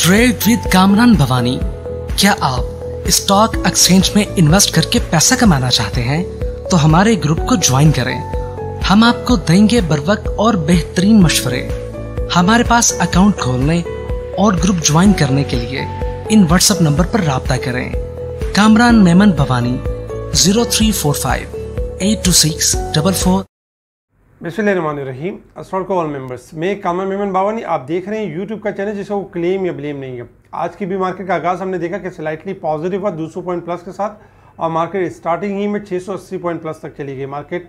trade with Kamran Bhavani क्या आप stock exchange में इन्वेस्ट करके पैसा कमाना चाहते हैं तो हमारे ग्रुप को ज्वाइन करें हम आपको देंगे बर्वक और बेहतरीन मशवरे हमारे पास अकाउंट खोलने और ग्रुप ज्वाइन करने के लिए इन व्हाट्सएप नंबर पर रबता करें Kamran Memon Bhawani zero three four five eight two six double four बिस्मिल्लाम अस्सलाम मेंबर्स मैं कामर मेमन बावानी आप देख रहे हैं यूट्यूब का चैनल जिसका वो क्लेम या ब्लेम नहीं है आज की भी मार्केट का आगाज़ हमने देखा कि स्लाइटली पॉजिटिव हुआ 200 पॉइंट प्लस के साथ और मार्केट स्टार्टिंग ही में 680 पॉइंट प्लस तक चली गई मार्केट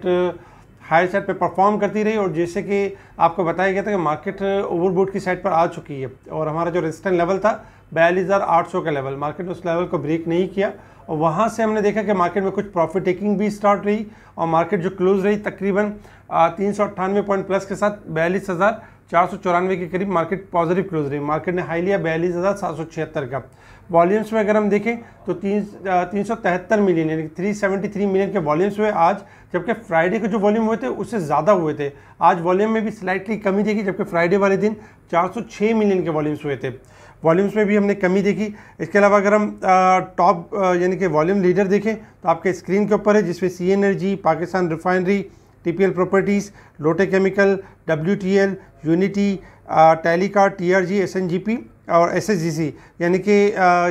हायर साइड पे परफॉर्म करती रही और जैसे कि आपको बताया गया था कि मार्केट ओवरबोर्ड uh, की साइड पर आ चुकी है और हमारा जो रेजिस्टेंट लेवल था बयालीस हज़ार आठ सौ का लेवल मार्केट उस लेवल को ब्रेक नहीं किया और वहाँ से हमने देखा कि मार्केट में कुछ प्रॉफिट टेकिंग भी स्टार्ट रही और मार्केट जो क्लोज रही तकरीबन uh, तीन सौ अट्ठानवे पॉइंट प्लस के साथ बयालीस हज़ार चार सौ चौरानवे के करीब मार्केट पॉजिटिव क्लोज रही मार्केट ने हाई लिया बयालीस हज़ार सात सौ छिहत्तर का वॉल्यूम्स में अगर हम देखें तो तीन तीन सौ तिहत्तर मिलियन यानी थ्री सेवेंटी थ्री मिलियन के वॉल्यूम्स हुए आज जबकि फ्राइडे के जो वॉल्यूम हुए थे उससे ज़्यादा हुए थे आज वॉल्यूम में भी स्लाइटली कमी देखी जबकि फ्राइडे वाले दिन चार सौ छः मिलियन के वॉल्यूम्स हुए थे वॉल्यूम्स में भी हमने कमी देखी इसके अलावा अगर हम टॉप यानी कि वॉल्यूम लीडर देखें तो आपके स्क्रीन के ऊपर है जिसमें C energy Pakistan refinery L properties Lotte chemical W T L unity telecard T R G S N G P और एस यानी कि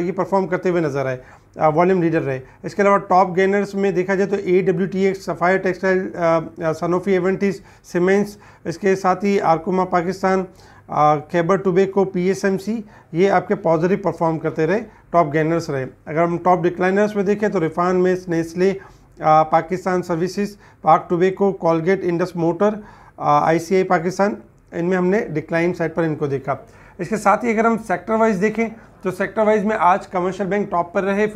ये परफॉर्म करते हुए नज़र आए वॉल्यूम लीडर रहे इसके अलावा टॉप गेनर्स में देखा जाए तो A W T X sapphire textile Sanofi Aventis cements इसके साथ ही Archroma Pakistan Khyber tobacco P S M C ये आपके पॉजिटिव परफॉर्म करते रहे टॉप गेनर्स रहे अगर हम टॉप डिक्लाइनर्स में देखें तो रिफान में Nestle Pakistan services Pak tobacco Colgate Indus motor I C I Pakistan इनमें हमने डिक्लाइन साइड पर इनको देखा इसके साथ ही अगर हम सेक्टर वाइज देखें तो सेक्टर वाइज में आज कमर्शियल बैंक टॉप पर रहे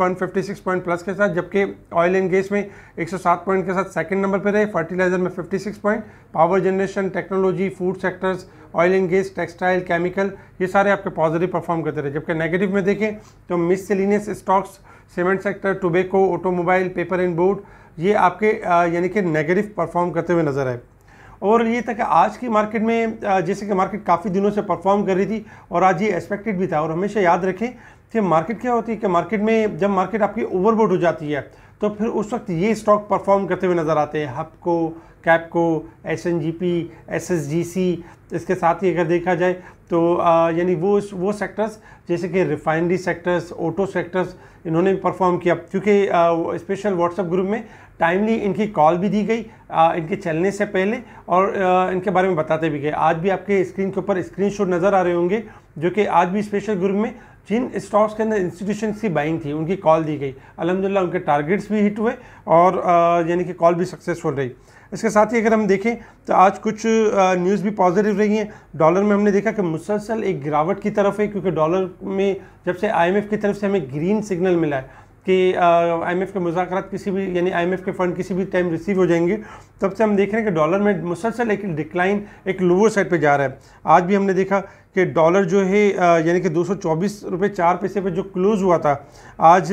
सिक्स पॉइंट प्लस के साथ जबकि ऑयल एंड गैस में 107 पॉइंट के साथ सेकंड नंबर पर रहे फर्टिलाइजर में 56 point power generation technology food sectors oil and gas textile chemical ये सारे आपके पॉजिटिव परफॉर्म करते रहे जबकि नेगेटिव में देखें तो miscellaneous stocks cement sector tobacco automobile paper and board ये आपके यानी कि नेगेटिव परफॉर्म करते हुए नजर आए और ये था कि आज की मार्केट में जैसे कि मार्केट काफ़ी दिनों से परफॉर्म कर रही थी और आज ये एक्सपेक्टेड भी था और हमेशा याद रखें कि मार्केट क्या होती है कि मार्केट में जब मार्केट आपकी ओवरबोट हो जाती है तो फिर उस वक्त ये स्टॉक परफॉर्म करते हुए नज़र आते हैं Hubco Kapco S N G P S S G C इसके साथ ही अगर देखा जाए तो यानी वो वो सेक्टर्स जैसे कि रिफाइनरी सेक्टर्स ऑटो सेक्टर्स इन्होंने भी परफॉर्म किया क्योंकि स्पेशल व्हाट्सएप ग्रुप में टाइमली इनकी कॉल भी दी गई आ, इनके चलने से पहले और आ, इनके बारे में बताते भी गए आज भी आपके स्क्रीन के ऊपर स्क्रीन नज़र आ रहे होंगे जो कि आज भी स्पेशल ग्रुप में जिन स्टॉक्स के अंदर इंस्टीट्यूशन की बाइंग थी उनकी कॉल दी गई अलहमदिल्ला उनके टारगेट्स भी हिट हुए और यानी कि कॉल भी सक्सेसफुल रही इसके साथ ही अगर हम देखें तो आज कुछ न्यूज़ भी पॉजिटिव रही हैं डॉलर में हमने देखा कि मुसलसल एक गिरावट की तरफ है क्योंकि डॉलर में जब से आईएमएफ की तरफ से हमें ग्रीन सिग्नल मिला है कि आईएमएफ के मुजाकर किसी भी यानी आई के फंड किसी भी टाइम रिसीव हो जाएंगे तब से हम देख रहे हैं कि डॉलर में मुसलसल एक डिक्लाइन एक लोअर साइड पे जा रहा है आज भी हमने देखा कि डॉलर जो है यानी कि दो सौ चौबीस रुपये चार पैसे पर जो क्लोज़ हुआ था आज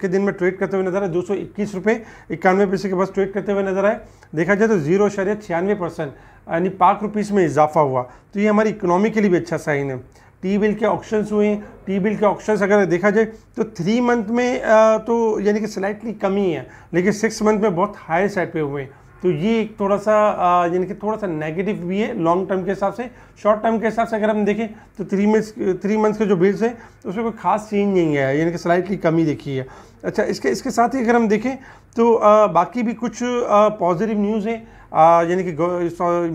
के दिन में ट्रेड करते हुए नजर आए दो सौ इक्कीस रुपये इक्यानवे पैसे के पास ट्रेड करते हुए नजर आए देखा जाए तो जीरो शरीय छियानवे परसेंट यानी पाक रुपीज़ में इजाफा हुआ तो ये हमारी इकोनॉमी के लिए भी अच्छा साइन है टी बिल के ऑप्शंस हुए हैं टी बिल के ऑप्शंस अगर देखा जाए तो थ्री मंथ में तो यानी कि स्लाइटली कमी है लेकिन सिक्स मंथ में बहुत हाई साइड पे हुए हैं तो ये एक थोड़ा सा यानी कि थोड़ा सा नेगेटिव भी है लॉन्ग टर्म के हिसाब से शॉर्ट टर्म के हिसाब से अगर हम देखें तो थ्री मंथ्स थ्री मंथ्स के जो बिल्स हैं उसमें कोई खास चेंज नहीं है यानी कि स्लाइटली कमी देखी है अच्छा इसके इसके साथ ही अगर हम देखें तो आ, बाकी भी कुछ पॉजिटिव न्यूज़ है यानी कि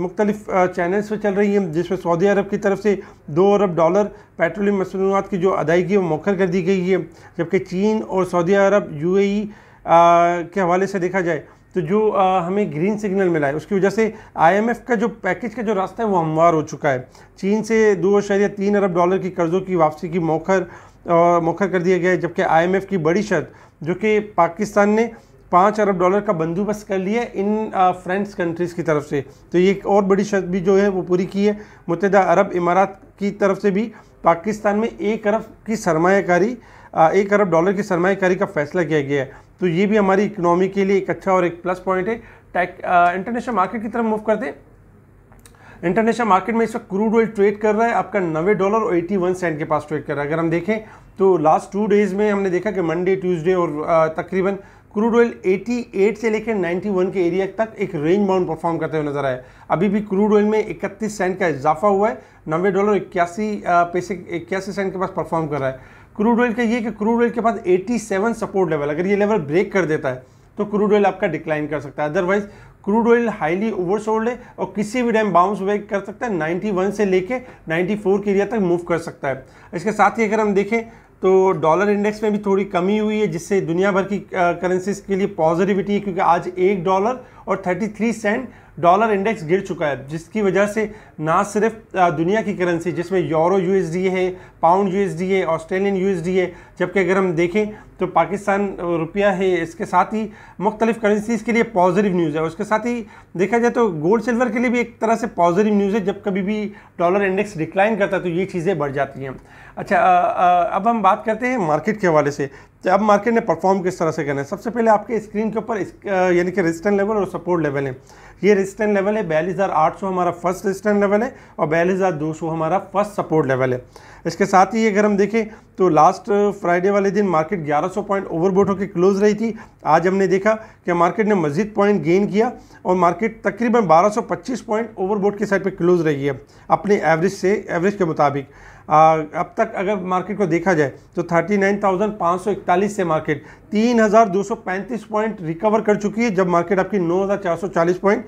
मुख्तलिफ चैनल्स पर चल रही है जिसमें सऊदी अरब की तरफ से दो अरब डॉलर पेट्रोलियम मसनूआत की जो अदायगी वो मौखर कर दी गई है जबकि चीन और सऊदी अरब ए e, के हवाले से देखा जाए तो जो आ, हमें ग्रीन सिग्नल मिला है उसकी वजह से आईएमएफ का जो पैकेज का जो रास्ता है वो हमवार हो चुका है चीन से दो या तीन अरब डॉलर की कर्ज़ों की वापसी की मौखर मौखर कर दिया गया है जबकि आईएमएफ की बड़ी शर्त जो कि पाकिस्तान ने पाँच अरब डॉलर का बंदोबस्त कर लिया इन फ्रेंड्स कंट्रीज़ की तरफ से तो ये एक और बड़ी शर्त भी जो है वो पूरी की है मुतदा अरब इमारात की तरफ से भी पाकिस्तान में एक अरब की सरमाकारी एक अरब डॉलर की सरमाकारी का फैसला किया गया है तो ये भी हमारी इकनॉमी के लिए एक अच्छा और एक प्लस पॉइंट है इंटरनेशनल मार्केट की तरफ मूव करते हैं इंटरनेशनल मार्केट में इस वक्त क्रूड ऑयल ट्रेड कर रहा है आपका नब्बे डॉलर और एटी वन सेंट के पास ट्रेड कर रहा है अगर हम देखें तो लास्ट टू डेज़ में हमने देखा कि मंडे ट्यूसडे और तकरीबन क्रूड ऑयल 88 से लेकर 91 के एरिया तक एक रेंज बाउंड परफॉर्म करते हुए नजर आए अभी भी क्रूड ऑयल में 31 सेंट का इजाफा हुआ है नब्बे डॉलर इक्यासी पैसे इक्यासी सेंट के पास परफॉर्म कर रहा है क्रूड ऑयल का ये कि क्रूड ऑयल के पास 87 सपोर्ट लेवल अगर ये लेवल ब्रेक कर देता है तो क्रूड ऑयल आपका डिक्लाइन कर सकता है otherwise crude oil highly oversold है और किसी भी टाइम बाउंस बैक कर सकता है 91 से लेके 94 के एरिया तक मूव कर सकता है इसके साथ ही अगर हम देखें तो डॉलर इंडेक्स में भी थोड़ी कमी हुई है जिससे दुनिया भर की करेंसीज के लिए पॉजिटिविटी है क्योंकि आज एक डॉलर और 33 सेंट डॉलर इंडेक्स गिर चुका है जिसकी वजह से ना सिर्फ दुनिया की करेंसी जिसमें यूरो यूएसडी है पाउंड यूएसडी है ऑस्ट्रेलियन यूएसडी है जबकि अगर हम देखें तो पाकिस्तान रुपया है इसके साथ ही मुख्तलिफ करेंसीज़ के लिए पॉजिटिव न्यूज़ है उसके साथ ही देखा जाए तो गोल्ड सिल्वर के लिए भी एक तरह से पॉजिटिव न्यूज़ है जब कभी भी डॉलर इंडेक्स डिक्लाइन करता है तो ये चीज़ें बढ़ जाती हैं अच्छा आ, आ, अब हम बात करते हैं मार्केट के हवाले से तो अब मार्केट ने परफॉर्म किस तरह से करना है सबसे पहले आपके स्क्रीन के ऊपर यानी कि रजिस्टेंट लेवल और सपोर्ट लेवल है ये रिस्टेंट लेवल है बयालीस हज़ार आठ सौ हमारा फर्स्ट रिस्टेंट लेवल है और बयालीस हज़ार दो सौ हमारा फर्स्ट सपोर्ट लेवल है इसके साथ ही अगर हम देखें तो लास्ट फ्राइडे वाले दिन मार्केट 1100 पॉइंट ओवरबोट होकर क्लोज रही थी आज हमने देखा कि मार्केट ने मजीद पॉइंट गेन किया और मार्केट तकरीबन 1225 पॉइंट ओवरबोट के साइड पे क्लोज रही है अपने एवरेज से एवरेज के मुताबिक आ, अब तक अगर मार्केट को देखा जाए तो 39,541 से मार्केट 3,235 पॉइंट रिकवर कर चुकी है जब मार्केट आपकी 9,440 पॉइंट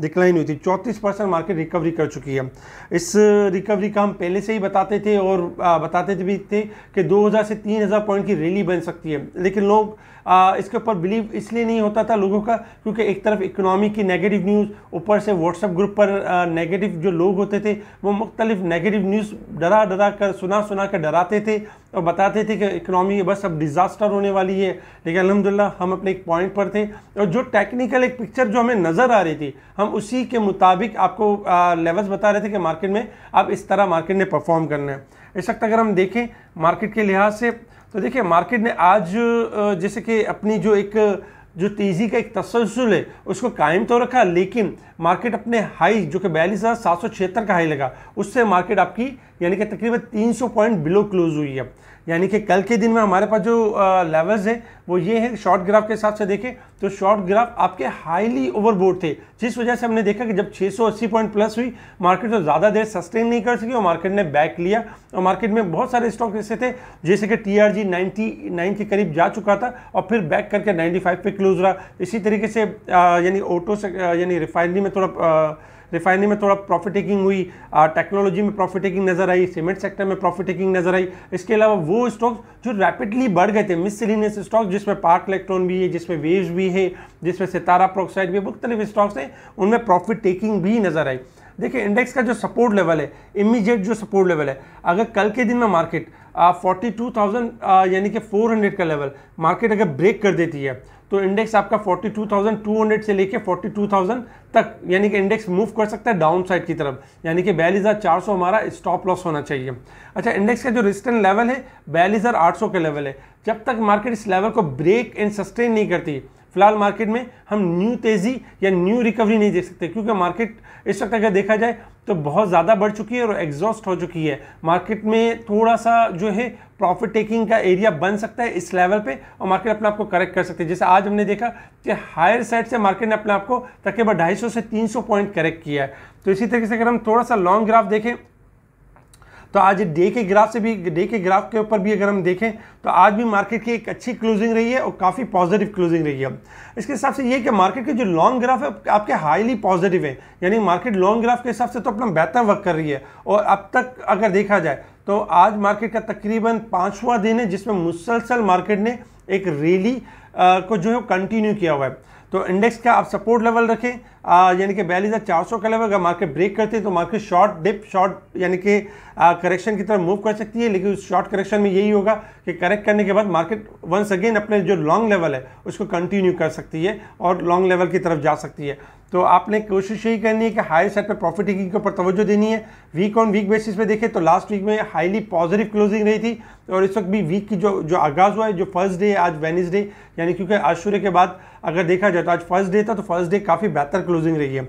डिक्लाइन हुई थी चौंतीस परसेंट मार्केट रिकवरी कर चुकी है इस रिकवरी का हम पहले से ही बताते थे और बताते भी थे कि 2000 से 3000 पॉइंट की रैली बन सकती है लेकिन लोग इसके ऊपर बिलीव इसलिए नहीं होता था लोगों का क्योंकि एक तरफ इकोनॉमी की नेगेटिव न्यूज़ ऊपर से व्हाट्सएप ग्रुप पर नेगेटिव जो लोग होते थे वो मुख्तलिफ नेगेटिव न्यूज़ डरा डरा कर सुना सुना कर डराते थे और बताते थे कि इकोनॉमी बस अब डिज़ास्टर होने वाली है लेकिन अलहमदिल्ला हम अपने एक पॉइंट पर थे और जो टेक्निकल एक पिक्चर जो हमें नज़र आ रही थी हम हम उसी के मुताबिक आपको लेवल्स बता रहे थे कि मार्केट में अब इस तरह मार्केट ने परफॉर्म करना है इस वक्त अगर हम देखें मार्केट के लिहाज से तो देखिए मार्केट ने आज जैसे कि अपनी जो एक जो तेज़ी का एक तसलसल है उसको कायम तो रखा लेकिन मार्केट अपने हाई जो कि बयालीस हज़ार सात सौ छिहत्तर का हाई लगा उससे मार्केट आपकी यानी कि तकरीबन 300 पॉइंट बिलो क्लोज हुई है यानी कि कल के दिन में हमारे पास जो लेवल्स हैं वो ये है शॉर्ट ग्राफ के हिसाब से देखें तो शॉर्ट ग्राफ आपके हाईली ओवरबोर्ड थे जिस वजह से हमने देखा कि जब 680 पॉइंट प्लस हुई मार्केट तो ज़्यादा देर सस्टेन नहीं कर सकी और मार्केट ने बैक लिया और मार्केट में बहुत सारे स्टॉक ऐसे थे जैसे कि टी आर जी के करीब जा चुका था और फिर बैक करके नाइन्टी पे क्लोज रहा इसी तरीके से यानी ऑटो यानी रिफाइनरी में थोड़ा रिफाइनरी में थोड़ा प्रॉफिट टेकिंग हुई टेक्नोलॉजी में प्रॉफिट टेकिंग नजर आई सीमेंट सेक्टर में प्रॉफिट टेकिंग नजर आई इसके अलावा वो स्टॉक्स जो रैपिडली बढ़ गए थे मिसलिनियस स्टॉक्स जिसमें पार्क इलेक्ट्रॉन भी है जिसमें वेव भी है जिसमें सितारा प्रोक्साइड भी मुख्तलिफ स्टॉक्स हैं उनमें प्रॉफिट टेकिंग भी नजर आई देखिए इंडेक्स का जो सपोर्ट लेवल है इमीजिएट जो सपोर्ट लेवल है अगर कल के दिन में मार्केट फोर्टी टू थाउजेंड यानी कि फोर हंड्रेड का लेवल मार्केट अगर ब्रेक कर देती है तो इंडेक्स आपका forty two thousand two hundred से लेके फोर्टी टू थाउजेंड तक यानी कि इंडेक्स मूव कर सकता है डाउन साइड की तरफ यानी कि बयालीस हज़ार चार सौ हमारा स्टॉप लॉस होना चाहिए अच्छा इंडेक्स का जो रिस्टेंट लेवल है बयालीस हज़ार आठ सौ का लेवल है जब तक मार्केट इस लेवल को ब्रेक एंड सस्टेन नहीं करती फिलहाल मार्केट में हम न्यू तेज़ी या न्यू रिकवरी नहीं देख सकते क्योंकि मार्केट इस वक्त अगर देखा जाए तो बहुत ज़्यादा बढ़ चुकी है और एग्जॉस्ट हो चुकी है मार्केट में थोड़ा सा जो है प्रॉफिट टेकिंग का एरिया बन सकता है इस लेवल पे और मार्केट अपने आप को करेक्ट कर सकती है जैसे आज हमने देखा कि हायर साइड से मार्केट ने अपने आप को तकरीबन ढाई से तीन पॉइंट करेक्ट किया है तो इसी तरीके से अगर हम थोड़ा सा लॉन्ग ग्राफ देखें तो आज डे के ग्राफ से भी डे के ग्राफ के ऊपर भी अगर हम देखें तो आज भी मार्केट की एक अच्छी क्लोजिंग रही है और काफ़ी पॉजिटिव क्लोजिंग रही है इसके हिसाब से ये कि मार्केट के जो लॉन्ग ग्राफ है आपके हाईली पॉजिटिव है यानी मार्केट लॉन्ग ग्राफ के हिसाब से तो अपना बेहतर वर्क कर रही है और अब तक अगर देखा जाए तो आज मार्केट का तकरीबन पाँचवा दिन है जिसमें मुसलसल मार्केट ने एक रैली को जो है कंटिन्यू किया हुआ है तो इंडेक्स का आप सपोर्ट लेवल रखें यानी कि बयालीस हज़ार चार सौ का लेवल अगर मार्केट ब्रेक करती है तो मार्केट शॉर्ट डिप शॉर्ट यानी कि करेक्शन की तरफ मूव कर सकती है लेकिन उस शॉर्ट करेक्शन में यही होगा कि करेक्ट करने के बाद मार्केट वंस अगेन अपने जो लॉन्ग लेवल है उसको कंटिन्यू कर सकती है और लॉन्ग लेवल की तरफ जा सकती है तो आपने कोशिश यही करनी है कि हायर साइड पर प्रॉफिट टेकिंग के ऊपर तवज्जो देनी है वीक ऑन वीक बेसिस पे देखें तो लास्ट वीक में हाईली पॉजिटिव क्लोजिंग रही थी और इस वक्त भी वीक की जो जो आगाज़ हुआ है जो फर्स्ट डे आज वेनिसडे यानी क्योंकि आज सूर्य के बाद अगर देखा जाए तो आज फर्स्ट डे था तो फर्स्ट डे काफ़ी बेहतर क्लोजिंग रही है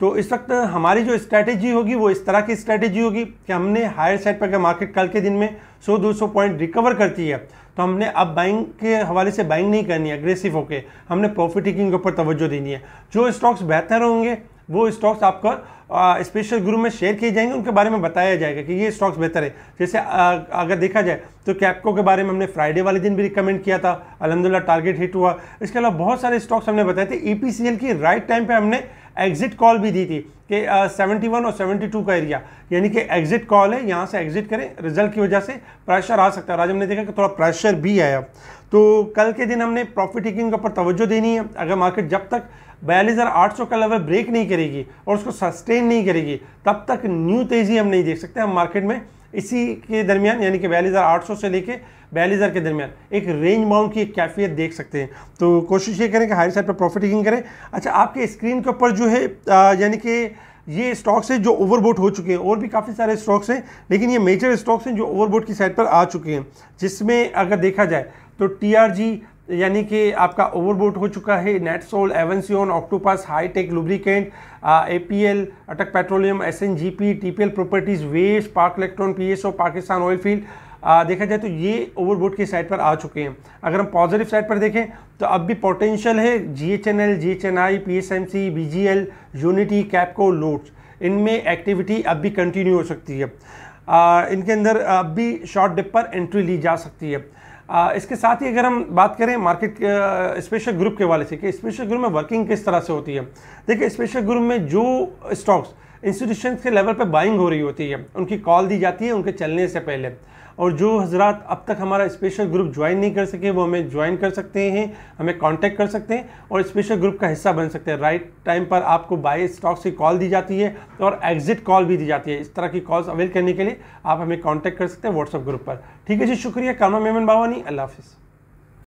तो इस वक्त हमारी जो स्ट्रैटेजी होगी वो इस तरह की स्ट्रैटेजी होगी कि हमने हायर साइड पर अगर मार्केट कल के दिन में सौ दो सौ पॉइंट रिकवर करती है तो हमने अब बाइंग के हवाले से बाइंग नहीं करनी है अग्रेसिव होकर हमने प्रॉफिट टेकिंग के ऊपर तवज्जो देनी है जो स्टॉक्स बेहतर होंगे वो स्टॉक्स आपका स्पेशल ग्रुप में शेयर किए जाएंगे उनके बारे में बताया जाएगा कि ये स्टॉक्स बेहतर है जैसे आ, अगर देखा जाए तो कैपको के बारे में हमने फ्राइडे वाले दिन भी रिकमेंड किया था अलहमदिल्ला टारगेट हिट हुआ इसके अलावा बहुत सारे स्टॉक्स हमने बताए थे ई e की राइट टाइम पर हमने एग्जिट कॉल भी दी थी कि सेवेंटी वन और सेवेंटी टू का एरिया यानी कि एग्जिट कॉल है यहाँ से एग्जिट करें रिजल्ट की वजह से प्रेशर आ सकता है आज हमने देखा कि थोड़ा प्रेशर भी आया तो कल के दिन हमने प्रॉफिट टेकिंग के ऊपर तवज्जो देनी है अगर मार्केट जब तक बयालीस हज़ार आठ सौ का लेवल ब्रेक नहीं करेगी और उसको सस्टेन नहीं करेगी तब तक न्यू तेज़ी हम नहीं देख सकते हम मार्केट में इसी के दरमियान यानी कि बयालीस से लेके बयालीस के दरमियान एक रेंज बाउंड की एक कैफियत देख सकते हैं तो कोशिश ये करें कि हायर साइड पर प्रॉफिट टेकिंग करें अच्छा आपके स्क्रीन के ऊपर जो है यानी कि ये स्टॉक्स हैं जो ओवरबोट हो चुके हैं और भी काफ़ी सारे स्टॉक्स हैं लेकिन ये मेजर स्टॉक्स हैं जो ओवरबोट की साइड पर आ चुके हैं जिसमें अगर देखा जाए तो टी यानी कि आपका ओवरबोट हो चुका है Netsol Avanceon octopus hitech lubricant L Attock petroleum S N G P T P L properties west Pak electron P S O Pakistan oil field देखा जाए तो ये ओवरबोट की साइड पर आ चुके हैं अगर हम पॉजिटिव साइड पर देखें तो अब भी पोटेंशियल है G H N L G H N I P S M C B G L unity Kapco लोट्स इनमें एक्टिविटी अब भी कंटिन्यू हो सकती है आ, इनके अंदर अब भी शॉर्ट डिप पर एंट्री ली जा सकती है इसके साथ ही अगर हम बात करें मार्केट स्पेशल ग्रुप के वाले से कि स्पेशल ग्रुप में वर्किंग किस तरह से होती है देखिए स्पेशल ग्रुप में जो स्टॉक्स इंस्टीट्यूशन के लेवल पर बाइंग हो रही होती है उनकी कॉल दी जाती है उनके चलने से पहले और जो हजरात अब तक हमारा स्पेशल ग्रुप ज्वाइन नहीं कर सके वो हमें ज्वाइन कर सकते हैं हमें कांटेक्ट कर सकते हैं और स्पेशल ग्रुप का हिस्सा बन सकते हैं राइट टाइम पर आपको बाय स्टॉक्स की कॉल दी जाती है और एग्जिट कॉल भी दी जाती है इस तरह की कॉल्स अवेल करने के लिए आप हमें कांटेक्ट कर सकते हैं व्हाट्सअप ग्रुप पर ठीक है जी शुक्रिया कामा मेमन बावानी अल्लाह हाफिज़